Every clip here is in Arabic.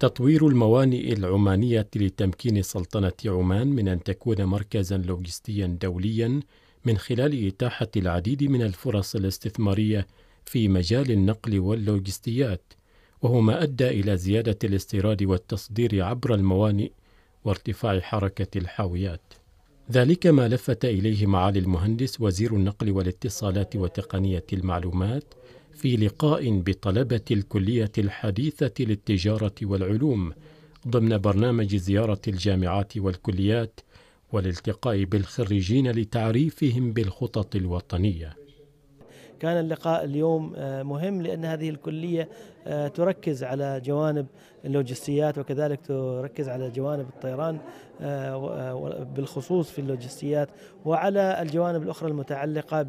تطوير الموانئ العمانية لتمكين سلطنة عمان من أن تكون مركزا لوجستيا دوليا من خلال إتاحة العديد من الفرص الاستثمارية في مجال النقل واللوجستيات وهو ما أدى إلى زيادة الاستيراد والتصدير عبر الموانئ وارتفاع حركة الحاويات ذلك ما لفت إليه معالي المهندس وزير النقل والاتصالات وتقنية المعلومات في لقاء بطلبة الكلية الحديثة للتجارة والعلوم ضمن برنامج زيارة الجامعات والكليات والالتقاء بالخريجين لتعريفهم بالخطط الوطنيه كان اللقاء اليوم آه، مهم لأن هذه الكلية آه، تركز على جوانب اللوجستيات وكذلك تركز على جوانب الطيران آه، بالخصوص في اللوجستيات وعلى الجوانب الأخرى المتعلقة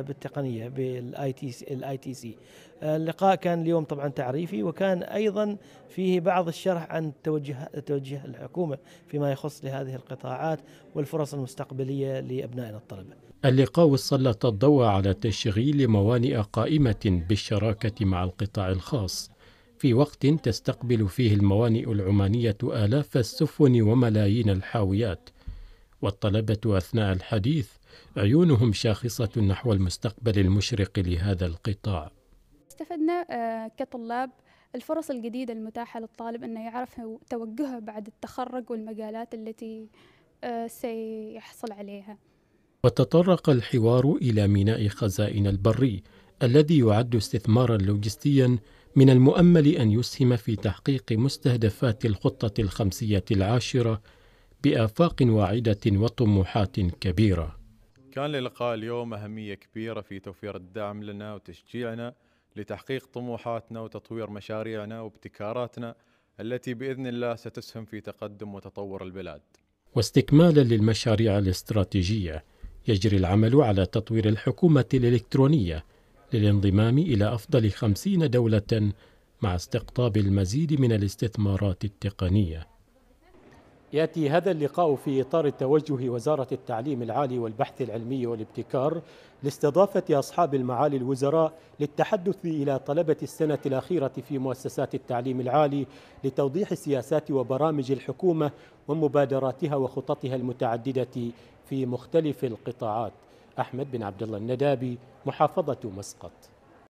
بالتقنية بالاي تي سي اللقاء كان اليوم طبعا تعريفي وكان ايضا فيه بعض الشرح عن توجه توجه الحكومه فيما يخص لهذه القطاعات والفرص المستقبليه لابنائنا الطلبه. اللقاء وصل سلط الضوء على تشغيل موانئ قائمة بالشراكة مع القطاع الخاص في وقت تستقبل فيه الموانئ العمانية آلاف السفن وملايين الحاويات والطلبة أثناء الحديث عيونهم شاخصة نحو المستقبل المشرق لهذا القطاع استفدنا آه، كطلاب الفرص الجديدة المتاحة للطالب أنه يعرف توجهه بعد التخرج والمجالات التي آه، سيحصل عليها وتطرق الحوار إلى ميناء خزائن البري الذي يعد استثمارا لوجستيا من المؤمل أن يسهم في تحقيق مستهدفات الخطة الخمسية العاشرة بآفاق واعدة وطموحات كبيرة كان للقاء اليوم أهمية كبيرة في توفير الدعم لنا وتشجيعنا لتحقيق طموحاتنا وتطوير مشاريعنا وابتكاراتنا التي باذن الله ستسهم في تقدم وتطور البلاد. واستكمالا للمشاريع الاستراتيجيه يجري العمل على تطوير الحكومة الإلكترونية للانضمام إلى أفضل خمسين دولة مع استقطاب المزيد من الاستثمارات التقنيه يأتي هذا اللقاء في إطار توجه وزارة التعليم العالي والبحث العلمي والابتكار لاستضافة أصحاب المعالي الوزراء للتحدث إلى طلبة السنة الأخيرة في مؤسسات التعليم العالي لتوضيح سياسات وبرامج الحكومة ومبادراتها وخططها المتعددة في مختلف القطاعات أحمد بن عبد الله الندابي محافظة مسقط